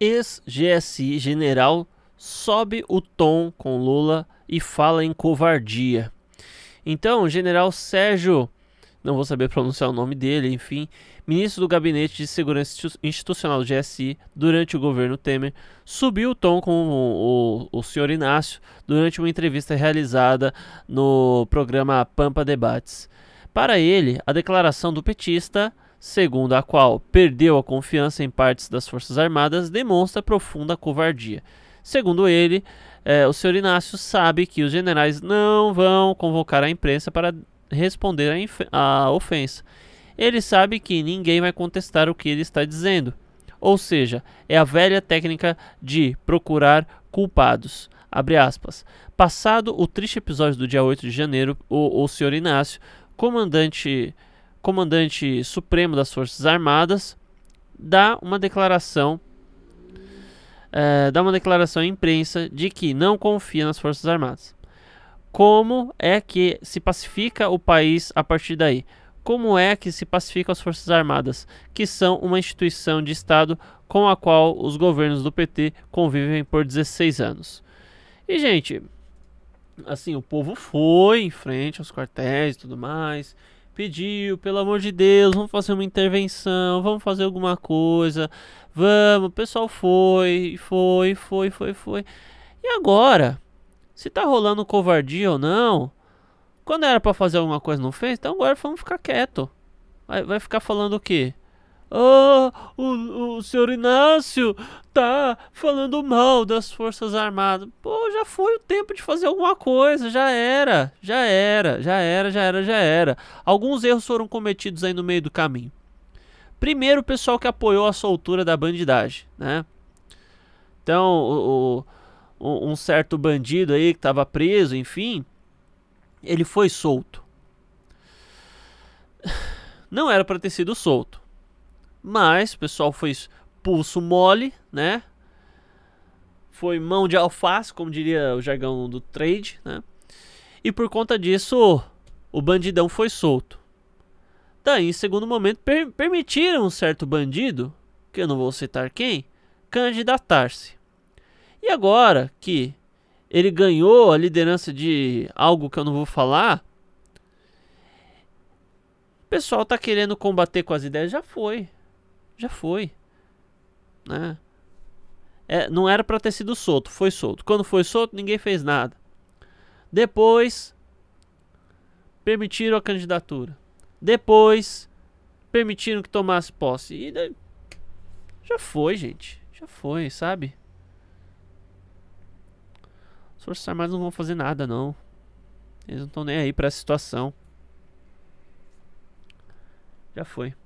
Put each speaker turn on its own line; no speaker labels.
Ex-GSI general sobe o tom com Lula e fala em covardia. Então, o general Sérgio, não vou saber pronunciar o nome dele, enfim, ministro do Gabinete de Segurança Institucional do GSI durante o governo Temer, subiu o tom com o, o, o senhor Inácio durante uma entrevista realizada no programa Pampa Debates. Para ele, a declaração do petista segundo a qual perdeu a confiança em partes das Forças Armadas, demonstra profunda covardia. Segundo ele, é, o senhor Inácio sabe que os generais não vão convocar a imprensa para responder à ofensa. Ele sabe que ninguém vai contestar o que ele está dizendo. Ou seja, é a velha técnica de procurar culpados. Passado o triste episódio do dia 8 de janeiro, o, o senhor Inácio, comandante comandante supremo das Forças Armadas, dá uma declaração é, dá uma declaração à imprensa de que não confia nas Forças Armadas. Como é que se pacifica o país a partir daí? Como é que se pacificam as Forças Armadas, que são uma instituição de Estado com a qual os governos do PT convivem por 16 anos? E, gente, assim, o povo foi em frente aos quartéis e tudo mais, pediu, pelo amor de Deus, vamos fazer uma intervenção, vamos fazer alguma coisa, vamos. O pessoal foi, foi, foi, foi, foi. E agora? Se tá rolando covardia ou não, quando era para fazer alguma coisa não fez, então agora vamos ficar quieto. Vai, vai ficar falando o quê? Ah, oh, o, o senhor Inácio tá falando mal das Forças Armadas. Pô, já foi o tempo de fazer alguma coisa, já era, já era, já era, já era, já era. Alguns erros foram cometidos aí no meio do caminho. Primeiro, o pessoal que apoiou a soltura da bandidagem, né? Então, o, o, um certo bandido aí que estava preso, enfim, ele foi solto. Não era para ter sido solto mas o pessoal foi pulso mole, né? Foi mão de alface, como diria o jargão do trade, né? E por conta disso, o bandidão foi solto. Daí, em segundo momento, per permitiram um certo bandido, que eu não vou citar quem, candidatar-se. E agora que ele ganhou a liderança de algo que eu não vou falar, o pessoal tá querendo combater com as ideias, já foi já foi. Né? É, não era para ter sido solto, foi solto. Quando foi solto, ninguém fez nada. Depois, permitiram a candidatura. Depois, permitiram que tomasse posse. E daí, já foi, gente. Já foi, sabe? As Forças Armadas não vão fazer nada, não. Eles não estão nem aí para essa situação. Já foi.